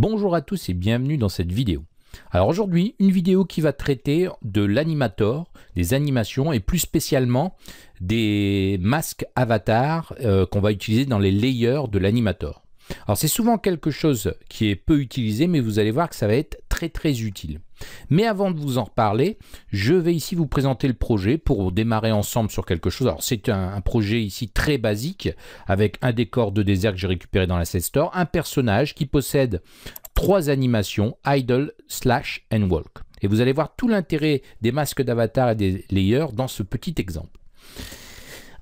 Bonjour à tous et bienvenue dans cette vidéo. Alors aujourd'hui, une vidéo qui va traiter de l'animator, des animations et plus spécialement des masques avatars euh, qu'on va utiliser dans les layers de l'animator. Alors c'est souvent quelque chose qui est peu utilisé, mais vous allez voir que ça va être très très utile. Mais avant de vous en reparler, je vais ici vous présenter le projet pour démarrer ensemble sur quelque chose. Alors c'est un, projet ici très basique avec un décor de désert que j'ai récupéré dans la store, un personnage qui possède trois animations, idle, slash and walk. Et vous allez voir tout l'intérêt des masques d'avatar et des layers dans ce petit exemple.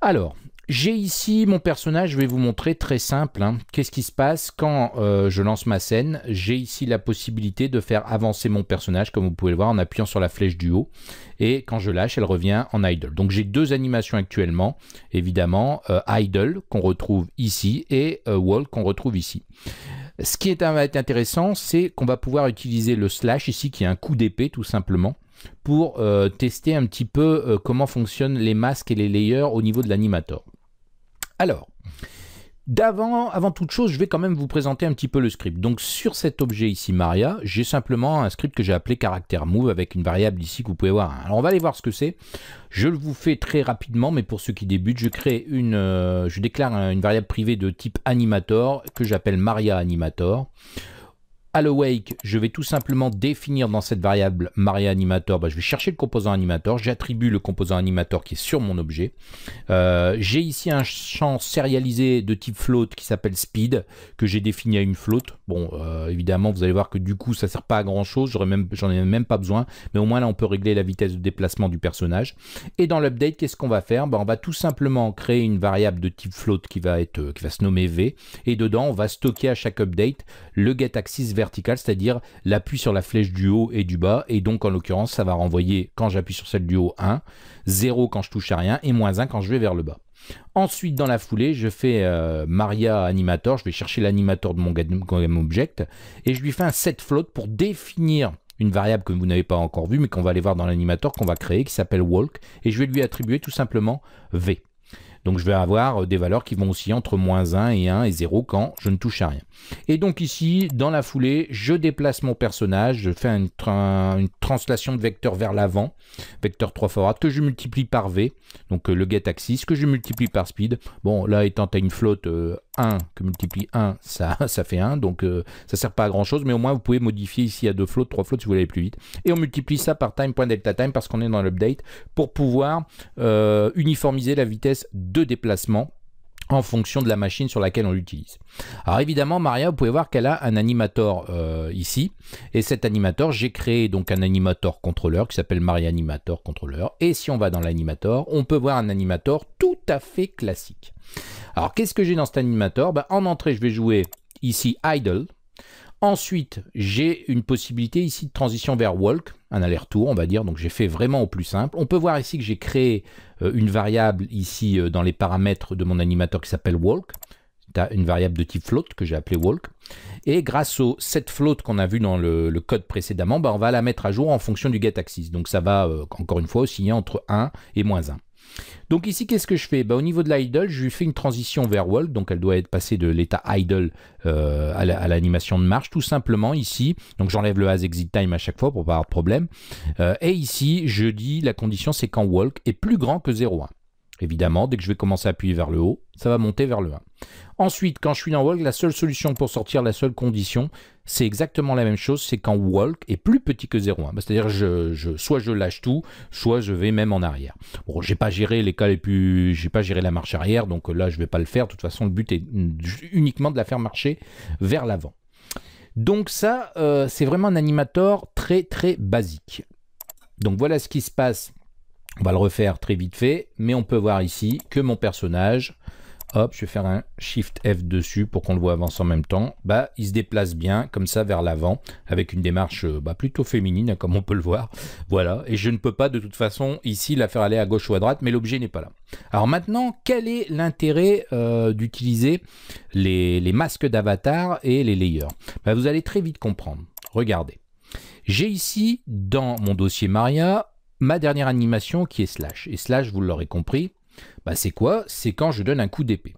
Alors, j'ai ici mon personnage, je vais vous montrer très simple. Hein. Qu'est-ce qui se passe quand euh, je lance ma scène J'ai ici la possibilité de faire avancer mon personnage, comme vous pouvez le voir, en appuyant sur la flèche du haut. Et quand je lâche, elle revient en idle. Donc j'ai deux animations actuellement, évidemment, euh, idle qu'on retrouve ici et euh, wall qu'on retrouve ici. Ce qui est, va être intéressant, c'est qu'on va pouvoir utiliser le slash ici, qui est un coup d'épée tout simplement pour tester un petit peu comment fonctionnent les masques et les layers au niveau de l'animator. Alors, d'avant, avant toute chose, je vais quand même vous présenter un petit peu le script. Donc sur cet objet ici, Maria, j'ai simplement un script que j'ai appelé caractère move avec une variable ici que vous pouvez voir. Alors on va aller voir ce que c'est. Je le vous fais très rapidement, mais pour ceux qui débutent, je crée une, euh, je déclare une variable privée de type animator que j'appelle Maria animator l'awake je vais tout simplement définir dans cette variable MariaAnimator, bah, je vais chercher le composant animator, j'attribue le composant animator qui est sur mon objet. Euh, j'ai ici un champ sérialisé de type float qui s'appelle speed, que j'ai défini à une float. Bon, euh, évidemment, vous allez voir que du coup, ça ne sert pas à grand chose, j'en ai même pas besoin, mais au moins là, on peut régler la vitesse de déplacement du personnage. Et dans l'update, qu'est-ce qu'on va faire bah, On va tout simplement créer une variable de type float qui va, être, euh, qui va se nommer V, et dedans, on va stocker à chaque update le getAxis vertical, c'est-à-dire l'appui sur la flèche du haut et du bas. Et donc, en l'occurrence, ça va renvoyer, quand j'appuie sur celle du haut, 1, 0 quand je touche à rien, et moins 1 quand je vais vers le bas. Ensuite, dans la foulée, je fais euh, Maria Animator, je vais chercher l'animator de mon GameObject, et je lui fais un set pour définir une variable que vous n'avez pas encore vue, mais qu'on va aller voir dans l'animator, qu'on va créer, qui s'appelle walk, et je vais lui attribuer tout simplement V. Donc je vais avoir euh, des valeurs qui vont aussi entre moins 1 et 1 et 0 quand je ne touche à rien. Et donc ici, dans la foulée, je déplace mon personnage, je fais une, translation de vecteur vers l'avant, vecteur 3 forward, que je multiplie par V, donc euh, le get axis, que je multiplie par speed. Bon, là étant à une flotte euh, que multiplie 1, ça, ça fait 1, donc euh, ça sert pas à grand chose, mais au moins vous pouvez modifier ici à deux flottes 3 flottes si vous voulez aller plus vite. Et on multiplie ça par time parce qu'on est dans l'update pour pouvoir euh, uniformiser la vitesse de déplacement en fonction de la machine sur laquelle on l'utilise. Alors évidemment, Maria, vous pouvez voir qu'elle a un animator euh, ici. Et cet animator, j'ai créé donc un animator contrôleur qui s'appelle Maria Animator contrôleur Et si on va dans l'animator, on peut voir un animator tout à fait classique. Alors, qu'est-ce que j'ai dans cet animateur ben, En entrée, je vais jouer ici Idle. Ensuite, j'ai une possibilité ici de transition vers Walk, un aller-retour, on va dire. Donc, j'ai fait vraiment au plus simple. On peut voir ici que j'ai créé euh, une variable ici euh, dans les paramètres de mon animateur qui s'appelle Walk une variable de type float que j'ai appelée walk. Et grâce au set float qu'on a vu dans le, code précédemment, ben, on va la mettre à jour en fonction du get axis. Donc ça va, euh, encore une fois, osciller entre 1 et moins 1. Donc ici, qu'est-ce que je fais ben, Au niveau de l'idle, je lui fais une transition vers Walk, donc elle doit être passée de l'état idle euh, à l'animation de marche, tout simplement ici. Donc j'enlève le has exit time à chaque fois pour pas avoir de problème. Euh, et ici, je dis la condition c'est quand Walk est plus grand que 0,1. Évidemment, dès que je vais commencer à appuyer vers le haut, ça va monter vers le 1. Ensuite, quand je suis dans Walk, la seule solution pour sortir, la seule condition, c'est exactement la même chose, c'est quand Walk est plus petit que 0,1. Bah, c'est-à-dire, je, soit je lâche tout, soit je vais même en arrière. Bon, j'ai pas géré les cas les plus... J'ai pas géré la marche arrière, donc euh, là, je vais pas le faire. De toute façon, le but est uniquement de la faire marcher vers l'avant. Donc ça, euh, c'est vraiment un animator très, très basique. Donc voilà ce qui se passe on va le refaire très vite fait, mais on peut voir ici que mon personnage, hop, je vais faire un Shift F dessus pour qu'on le voit avancer en même temps, bah, il se déplace bien, comme ça, vers l'avant, avec une démarche euh, bah, plutôt féminine, hein, comme on peut le voir. Voilà, et je ne peux pas, de toute façon, ici, la faire aller à gauche ou à droite, mais l'objet n'est pas là. Alors maintenant, quel est l'intérêt euh, d'utiliser les, masques d'avatar et les layers bah, Vous allez très vite comprendre. Regardez. J'ai ici, dans mon dossier Maria, ma dernière animation qui est slash. Et slash, vous l'aurez compris, bah c'est quoi C'est quand je donne un coup d'épée.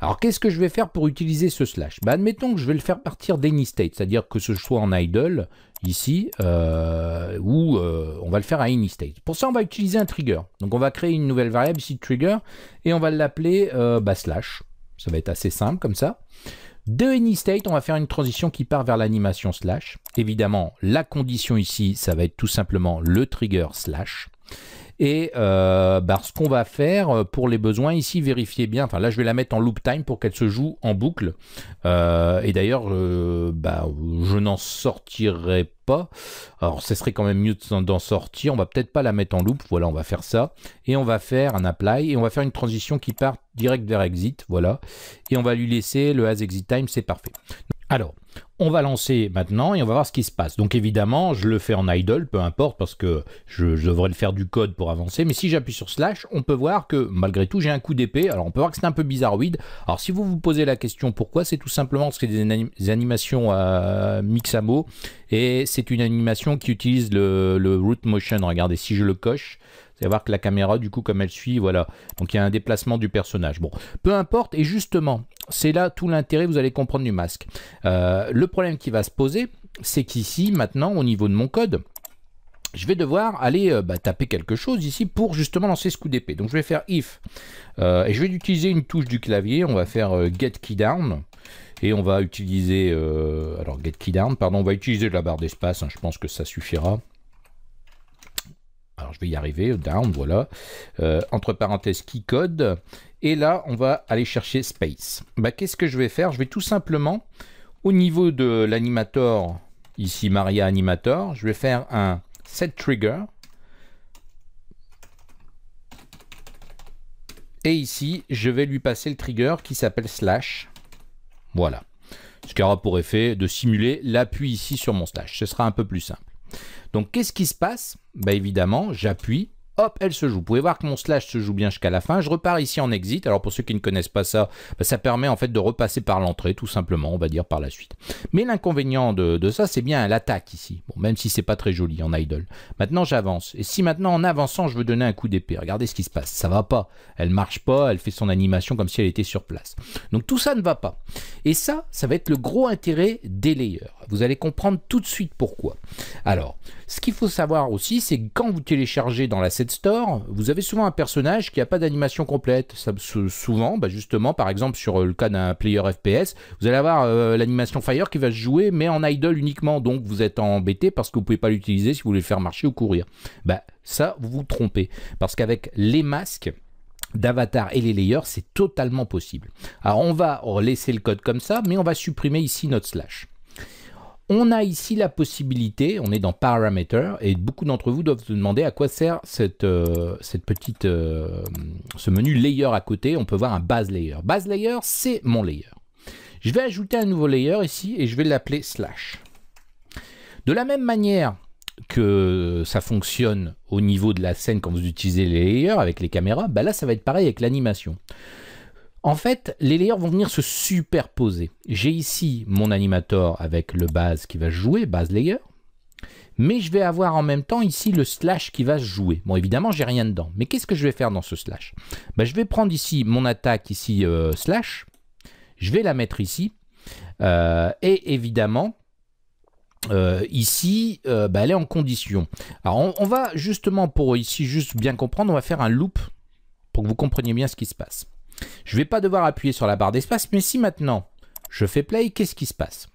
Alors qu'est-ce que je vais faire pour utiliser ce slash bah, Admettons que je vais le faire partir state, c'est-à-dire que ce soit en idle, ici, euh, ou euh, on va le faire à state. Pour ça, on va utiliser un trigger. Donc on va créer une nouvelle variable ici, trigger, et on va l'appeler euh, bah, slash. Ça va être assez simple comme ça de AnyState, on va faire une transition qui part vers l'animation slash. Évidemment, la condition ici, ça va être tout simplement le trigger slash. Et euh, bah, ce qu'on va faire euh, pour les besoins ici, vérifier bien. Enfin, là, je vais la mettre en loop time pour qu'elle se joue en boucle. Euh, et d'ailleurs, bah, je n'en sortirai pas alors, ce serait quand même mieux d'en sortir. On va peut-être pas la mettre en loop. Voilà, on va faire ça. Et on va faire un apply. Et on va faire une transition qui part direct vers exit. Voilà. Et on va lui laisser le as exit time. C'est parfait. Alors, on va lancer maintenant et on va voir ce qui se passe. Donc évidemment, je le fais en idle, peu importe, parce que je, devrais le faire du code pour avancer. Mais si j'appuie sur slash, on peut voir que malgré tout, j'ai un coup d'épée. Alors on peut voir que c'est un peu bizarroïde. Alors si vous vous posez la question pourquoi, c'est tout simplement parce que c'est des, animations euh, à mixamo Et c'est une animation qui utilise le, le root motion. Regardez, si je le coche, vous allez voir que la caméra, du coup, comme elle suit, voilà. Donc il y a un déplacement du personnage. Bon, peu importe. Et justement, c'est là tout l'intérêt, vous allez comprendre du masque. Euh, le problème qui va se poser, c'est qu'ici, maintenant, au niveau de mon code, je vais devoir aller euh, bah, taper quelque chose ici pour justement lancer ce coup d'épée. Donc je vais faire if, euh, et je vais utiliser une touche du clavier, on va faire get key down, et on va utiliser, alors get key down, pardon, on va utiliser la barre d'espace, hein. je pense que ça suffira alors je vais y arriver, down, voilà, euh, entre parenthèses code et là on va aller chercher space. Bah, Qu'est-ce que je vais faire Je vais tout simplement, au niveau de l'animator, ici Maria Animator, je vais faire un set trigger, et ici je vais lui passer le trigger qui s'appelle slash, voilà. Ce qui aura pour effet de simuler l'appui ici sur mon slash, ce sera un peu plus simple. Donc qu'est-ce qui se passe bah évidemment, j'appuie hop, elle se joue. Vous pouvez voir que mon slash se joue bien jusqu'à la fin. Je repars ici en exit. Alors pour ceux qui ne connaissent pas ça, bah, ça permet en fait de repasser par l'entrée, tout simplement, on va dire par la suite. Mais l'inconvénient de, ça, c'est bien l'attaque ici. Bon, même si c'est pas très joli en idle. Maintenant, j'avance. Et si maintenant, en avançant, je veux donner un coup d'épée, regardez ce qui se passe. Ça va pas. Elle marche pas, elle fait son animation comme si elle était sur place. Donc tout ça ne va pas. Et ça, ça va être le gros intérêt des layers. Vous allez comprendre tout de suite pourquoi. Alors, ce qu'il faut savoir aussi, c'est que quand vous téléchargez dans la 7 Store, vous avez souvent un personnage qui n'a pas d'animation complète. Ça, souvent, bah, justement, par exemple, sur euh, le cas d'un player FPS, vous allez avoir euh, l'animation Fire qui va se jouer, mais en idle uniquement. Donc, vous êtes embêté parce que vous ne pouvez pas l'utiliser si vous voulez faire marcher ou courir. Bah, ça, vous vous trompez. Parce qu'avec les masques, d'avatar et les layers, c'est totalement possible. Alors on va laisser le code comme ça, mais on va supprimer ici notre slash. On a ici la possibilité, on est dans Parameter, et beaucoup d'entre vous doivent se demander à quoi sert cette, euh, petite, euh, ce menu Layer à côté. On peut voir un Base Layer. Base Layer, c'est mon layer. Je vais ajouter un nouveau layer ici et je vais l'appeler Slash. De la même manière que ça fonctionne au niveau de la scène quand vous utilisez les layers avec les caméras, bah là ça va être pareil avec l'animation. En fait, les layers vont venir se superposer. J'ai ici mon animator avec le base qui va jouer, base layer, mais je vais avoir en même temps ici le slash qui va se jouer. Bon, évidemment, j'ai rien dedans, mais qu'est-ce que je vais faire dans ce slash bah, Je vais prendre ici mon attaque, ici euh, slash, je vais la mettre ici, euh, et évidemment, euh, ici, bah, elle est en condition. Alors, on, va justement, pour ici, juste bien comprendre, on va faire un loop pour que vous compreniez bien ce qui se passe. Je ne vais pas devoir appuyer sur la barre d'espace, mais si maintenant je fais play, qu'est-ce qui se passe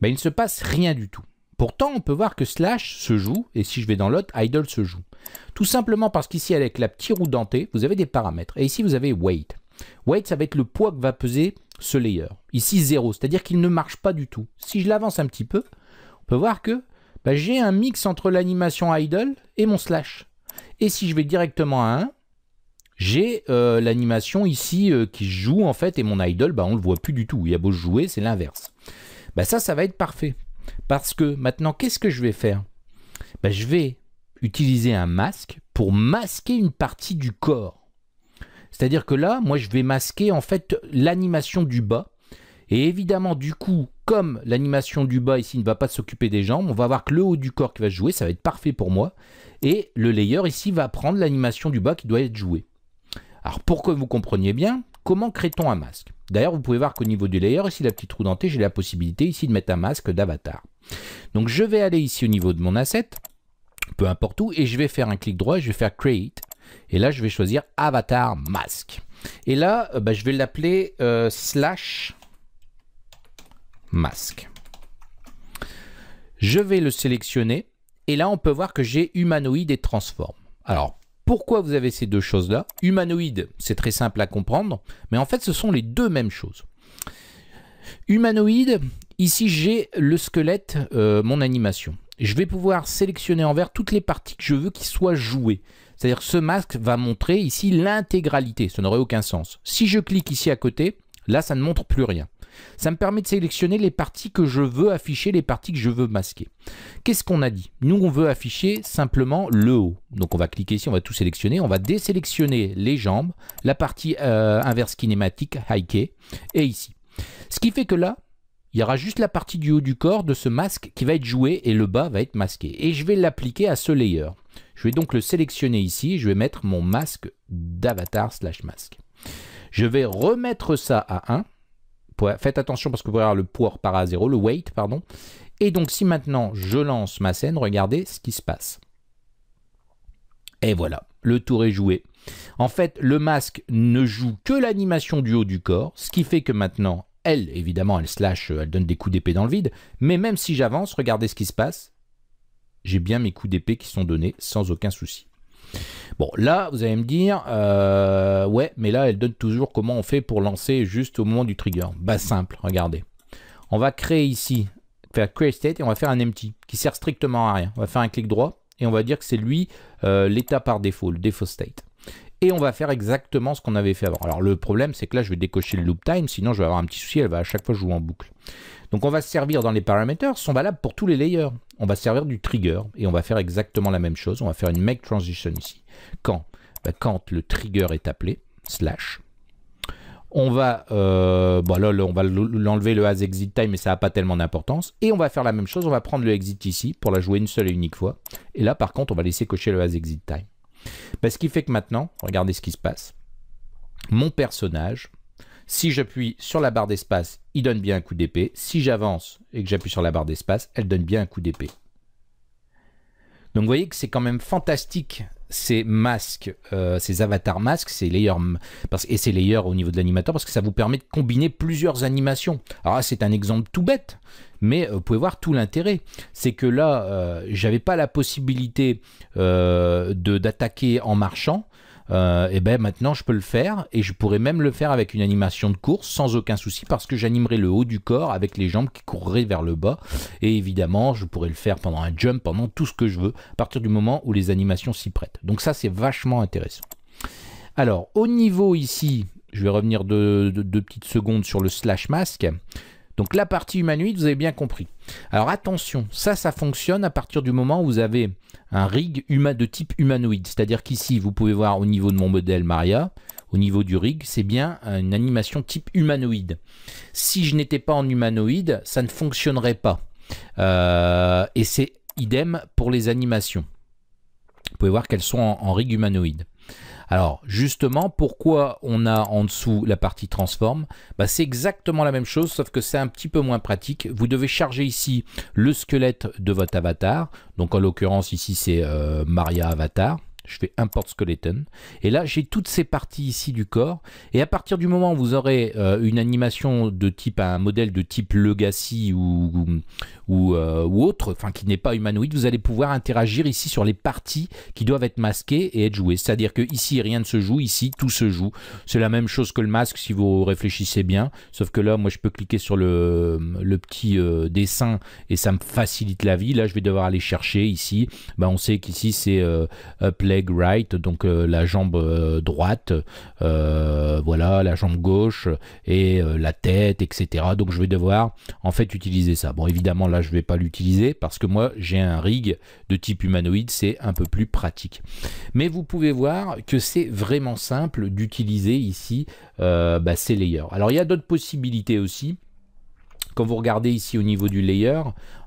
ben, Il ne se passe rien du tout. Pourtant, on peut voir que slash se joue, et si je vais dans l'autre, idle se joue. Tout simplement parce qu'ici, avec la petite roue dentée, vous avez des paramètres. Et ici, vous avez weight. Weight, ça va être le poids que va peser ce layer. Ici, 0, c'est-à-dire qu'il ne marche pas du tout. Si je l'avance un petit peu, on peut voir que ben, j'ai un mix entre l'animation idle et mon slash. Et si je vais directement à 1, j'ai euh, l'animation ici euh, qui joue en fait et mon idol, bah, on le voit plus du tout. Il y a beau jouer, c'est l'inverse. Bah, ça, ça va être parfait. Parce que maintenant, qu'est-ce que je vais faire bah, Je vais utiliser un masque pour masquer une partie du corps. C'est-à-dire que là, moi, je vais masquer en fait l'animation du bas. Et évidemment, du coup, comme l'animation du bas ici ne va pas s'occuper des jambes, on va voir que le haut du corps qui va jouer, ça va être parfait pour moi. Et le layer ici va prendre l'animation du bas qui doit être jouée. Alors pour que vous compreniez bien, comment crée-t-on un masque D'ailleurs, vous pouvez voir qu'au niveau du layer, ici la petite roue dentée, j'ai la possibilité ici de mettre un masque d'avatar. Donc je vais aller ici au niveau de mon asset, peu importe où, et je vais faire un clic droit, je vais faire Create, et là je vais choisir Avatar Masque. Et là, euh, bah, je vais l'appeler euh, slash masque. Je vais le sélectionner, et là on peut voir que j'ai humanoïde et transforme. Alors pourquoi vous avez ces deux choses-là. Humanoïde, c'est très simple à comprendre, mais en fait, ce sont les deux mêmes choses. Humanoïde, ici j'ai le squelette, euh, mon animation. Je vais pouvoir sélectionner en vert toutes les parties que je veux qui soient jouées. C'est-à-dire que ce masque va montrer ici l'intégralité, ça n'aurait aucun sens. Si je clique ici à côté, là ça ne montre plus rien. Ça me permet de sélectionner les parties que je veux afficher, les parties que je veux masquer. Qu'est-ce qu'on a dit Nous, on veut afficher simplement le haut. Donc on va cliquer ici, on va tout sélectionner. On va désélectionner les jambes, la partie euh, inverse kinématique, high et ici. Ce qui fait que là, il y aura juste la partie du haut du corps de ce masque qui va être joué et le bas va être masqué. Et je vais l'appliquer à ce layer. Je vais donc le sélectionner ici. Je vais mettre mon masque d'avatar slash masque. Je vais remettre ça à 1. Faites attention parce que vous pouvez avoir le poids par à zéro, le weight, pardon. Et donc, si maintenant je lance ma scène, regardez ce qui se passe. Et voilà, le tour est joué. En fait, le masque ne joue que l'animation du haut du corps, ce qui fait que maintenant, elle, évidemment, elle slash, euh, elle donne des coups d'épée dans le vide, mais même si j'avance, regardez ce qui se passe, j'ai bien mes coups d'épée qui sont donnés sans aucun souci. Bon, là, vous allez me dire, euh, ouais, mais là, elle donne toujours comment on fait pour lancer juste au moment du trigger. Bah, simple, regardez. On va créer ici, faire create state et on va faire un empty qui sert strictement à rien. On va faire un clic droit et on va dire que c'est lui euh, l'état par défaut, le default state et on va faire exactement ce qu'on avait fait avant. Alors le problème, c'est que là, je vais décocher le loop time, sinon je vais avoir un petit souci, elle va à chaque fois jouer en boucle. Donc on va se servir dans les paramètres, sont valables pour tous les layers. On va servir du trigger, et on va faire exactement la même chose. On va faire une make transition ici. Quand bah, Quand le trigger est appelé, slash, on va, euh, bah, on va l'enlever le as exit time, mais ça n'a pas tellement d'importance. Et on va faire la même chose, on va prendre le exit ici pour la jouer une seule et unique fois. Et là, par contre, on va laisser cocher le as exit time parce qu'il fait que maintenant, regardez ce qui se passe. Mon personnage, si j'appuie sur la barre d'espace, il donne bien un coup d'épée. Si j'avance et que j'appuie sur la barre d'espace, elle donne bien un coup d'épée. Donc vous voyez que c'est quand même fantastique ces masques, euh, ces avatars masques, ces layers, parce, et ces layers au niveau de l'animateur, parce que ça vous permet de combiner plusieurs animations. Alors c'est un exemple tout bête, mais euh, vous pouvez voir tout l'intérêt. C'est que là, euh, j'avais pas la possibilité d'attaquer en marchant, et euh, eh ben maintenant je peux le faire et je pourrais même le faire avec une animation de course sans aucun souci parce que j'animerai le haut du corps avec les jambes qui courraient vers le bas et évidemment je pourrais le faire pendant un jump, pendant tout ce que je veux à partir du moment où les animations s'y prêtent. Donc ça c'est vachement intéressant. Alors au niveau ici, je vais revenir deux de, de petites secondes sur le slash masque. Donc la partie humanoïde, vous avez bien compris. Alors attention, ça, ça fonctionne à partir du moment où vous avez un rig de type humanoïde. C'est-à-dire qu'ici, vous pouvez voir au niveau de mon modèle Maria, au niveau du rig, c'est bien une animation type humanoïde. Si je n'étais pas en humanoïde, ça ne fonctionnerait pas. Euh, et c'est idem pour les animations. Vous pouvez voir qu'elles sont en, en rig humanoïde. Alors justement, pourquoi on a en dessous la partie transforme bah, C'est exactement la même chose, sauf que c'est un petit peu moins pratique. Vous devez charger ici le squelette de votre avatar. Donc en l'occurrence ici c'est euh, Maria Avatar je fais import skeleton, et là j'ai toutes ces parties ici du corps, et à partir du moment où vous aurez euh, une animation de type, un modèle de type legacy ou, euh, ou, autre, enfin qui n'est pas humanoïde, vous allez pouvoir interagir ici sur les parties qui doivent être masquées et être jouées, c'est-à-dire que ici rien ne se joue, ici tout se joue, c'est la même chose que le masque si vous réfléchissez bien, sauf que là moi je peux cliquer sur le, petit euh, dessin et ça me facilite la vie, là je vais devoir aller chercher ici, ben, on sait qu'ici c'est play right, donc euh, la jambe euh, droite, euh, voilà, la jambe gauche et la tête, etc. Donc je vais devoir en fait utiliser ça. Bon, évidemment, là, je vais pas l'utiliser parce que moi, j'ai un rig de type humanoïde, c'est un peu plus pratique. Mais vous pouvez voir que c'est vraiment simple d'utiliser ici bah, ces layers. Alors, il y a d'autres possibilités aussi. Quand vous regardez ici au niveau du layer,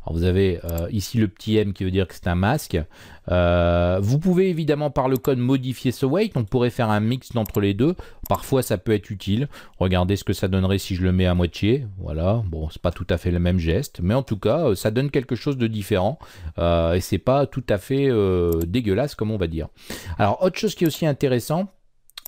vous avez euh, ici le petit M qui veut dire que c'est un masque. Euh, vous pouvez évidemment par le code modifier ce weight. On pourrait faire un mix d'entre les deux. Parfois ça peut être utile. Regardez ce que ça donnerait si je le mets à moitié. Voilà, bon c'est pas tout à fait le même geste. Mais en tout cas euh, ça donne quelque chose de différent. Et et c'est pas tout à fait dégueulasse comme on va dire. Alors autre chose qui est aussi intéressant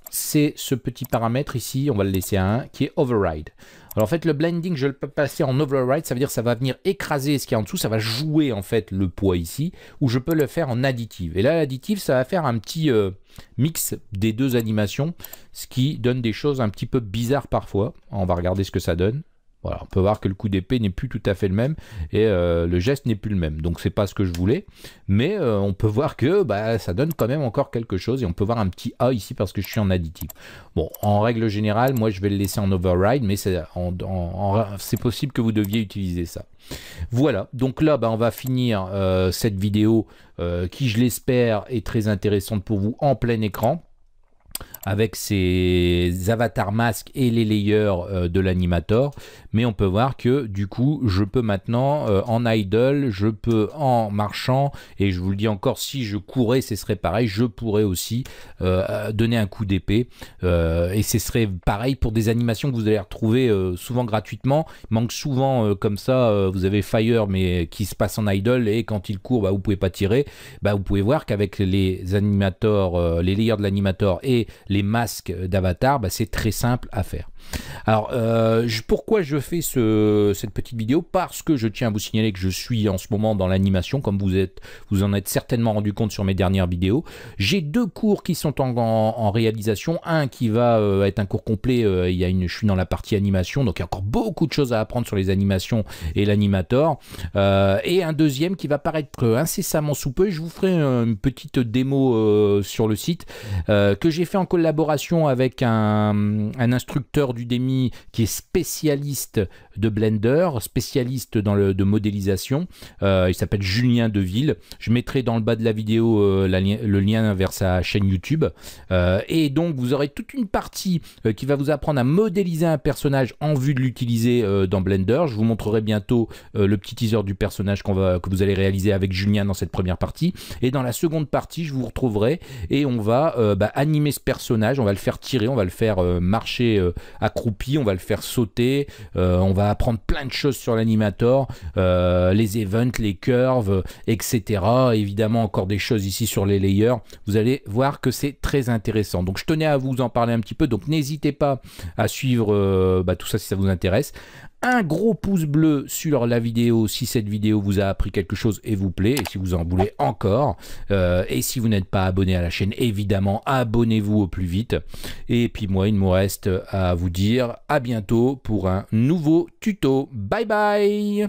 c'est ce petit paramètre ici, on va le laisser à 1, qui est override. Alors en fait, le blending je le peux passer en override, ça veut dire que ça va venir écraser ce qu'il y a en dessous, ça va jouer en fait le poids ici, ou je peux le faire en additive. Et là, l'additive, ça va faire un petit euh, mix des deux animations, ce qui donne des choses un petit peu bizarres parfois. On va regarder ce que ça donne. Voilà, on peut voir que le coup d'épée n'est plus tout à fait le même et euh, le geste n'est plus le même. Donc c'est pas ce que je voulais, mais euh, on peut voir que bah, ça donne quand même encore quelque chose et on peut voir un petit A ici parce que je suis en additif. Bon, en règle générale, moi je vais le laisser en override, mais c'est possible que vous deviez utiliser ça. Voilà, donc là bah, on va finir euh, cette vidéo qui je l'espère est très intéressante pour vous en plein écran avec ses avatars masques et les layers euh, de l'animator. Mais on peut voir que du coup, je peux maintenant euh, en idle, je peux en marchant, et je vous le dis encore, si je courais, ce serait pareil, je pourrais aussi euh, donner un coup d'épée. et ce serait pareil pour des animations que vous allez retrouver souvent gratuitement. Il manque souvent comme ça, vous avez Fire, mais qui se passe en idle, et quand il court, bah, vous pouvez pas tirer. Bah, vous pouvez voir qu'avec les animateurs, les layers de l'animator et les les masques d'avatar, bah, c'est très simple à faire. Alors, euh, pourquoi je fais cette petite vidéo Parce que je tiens à vous signaler que je suis en ce moment dans l'animation, comme vous, êtes, vous en êtes certainement rendu compte sur mes dernières vidéos. J'ai deux cours qui sont en, réalisation. Un qui va euh, être un cours complet, euh, il y une, je suis dans la partie animation, donc il y a encore beaucoup de choses à apprendre sur les animations et l'animator. et un deuxième qui va paraître incessamment sous peu. Je vous ferai une petite démo sur le site que j'ai fait en collaboration avec un, un instructeur du démi qui est spécialiste de Blender, spécialiste dans le, de modélisation. Euh, il s'appelle Julien Deville. Je mettrai dans le bas de la vidéo euh, le lien vers sa chaîne YouTube. Euh, et donc, vous aurez toute une partie qui va vous apprendre à modéliser un personnage en vue de l'utiliser dans Blender. Je vous montrerai bientôt le petit teaser du personnage va, que vous allez réaliser avec Julien dans cette première partie. Et dans la seconde partie, je vous retrouverai et on va bah, animer ce personnage. On va le faire tirer, on va le faire marcher accroupi on va le faire sauter, euh, on va apprendre plein de choses sur l'animator, euh, les events, les curves, etc. Évidemment, encore des choses ici sur les layers. Vous allez voir que c'est très intéressant. Donc, je tenais à vous en parler un petit peu. Donc, n'hésitez pas à suivre euh, bah, tout ça si ça vous intéresse un gros pouce bleu sur la vidéo si cette vidéo vous a appris quelque chose et vous plaît, et si vous en voulez encore. Euh, et si vous n'êtes pas abonné à la chaîne, évidemment, abonnez-vous au plus vite. Et puis moi, il me reste à vous dire à bientôt pour un nouveau tuto. Bye bye